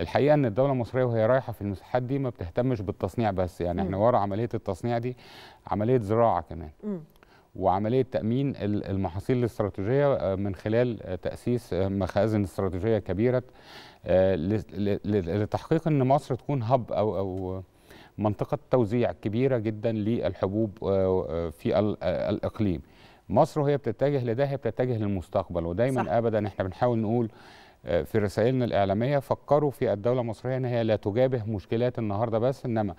الحقيقه ان الدوله المصريه وهي رايحه في المساحات دي ما بتهتمش بالتصنيع بس يعني احنا ورا عمليه التصنيع دي عمليه زراعه كمان م. وعمليه تامين المحاصيل الاستراتيجيه آه، من خلال آه، تاسيس آه، مخازن استراتيجيه كبيره لتحقيق ان مصر تكون هب او او منطقه توزيع كبيره جدا للحبوب في الاقليم. مصر وهي بتتجه لده هي بتتجه للمستقبل ودايما صح. ابدا احنا بنحاول نقول آه، في رسائلنا الإعلامية فكروا في الدولة المصرية أن هي لا تجابه مشكلات النهاردة بس إنما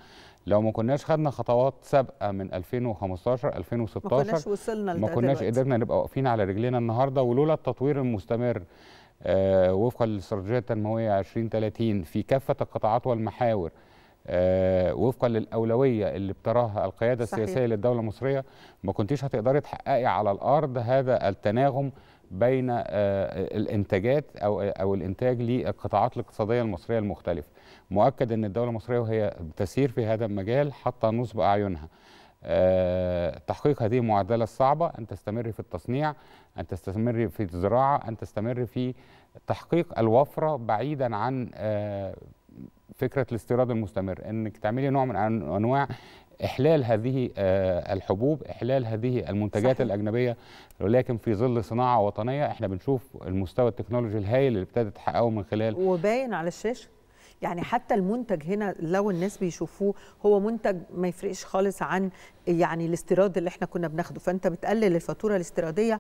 لو ما كناش خدنا خطوات سابقة من 2015 2016 ما كناش وصلنا ما كناش قدرنا نبقى واقفين على رجلينا النهاردة ولولا التطوير المستمر آه، وفقا للاستراتيجية التنموية 2030 في كافة القطاعات والمحاور آه، وفقا للاولويه اللي بتراها القياده صحيح. السياسيه للدوله المصريه ما كنتيش هتقدري تحققي على الارض هذا التناغم بين آه، الانتاجات او او الانتاج للقطاعات الاقتصاديه المصريه المختلفه مؤكد ان الدوله المصريه وهي تسير في هذا المجال حتى نصب اعينها آه، تحقيق هذه المعادله الصعبه ان تستمر في التصنيع ان تستمر في الزراعه ان تستمر في تحقيق الوفره بعيدا عن آه، فكره الاستيراد المستمر انك تعملي نوع من انواع احلال هذه آه، الحبوب احلال هذه المنتجات صحيح. الاجنبيه ولكن في ظل صناعه وطنيه احنا بنشوف المستوى التكنولوجي الهائل اللي ابتدت تحققه من خلال وباين على الشاشه يعني حتى المنتج هنا لو الناس بيشوفوه هو منتج ما يفرقش خالص عن يعني الاستيراد اللي احنا كنا بناخده فانت بتقلل الفاتوره الاستيراديه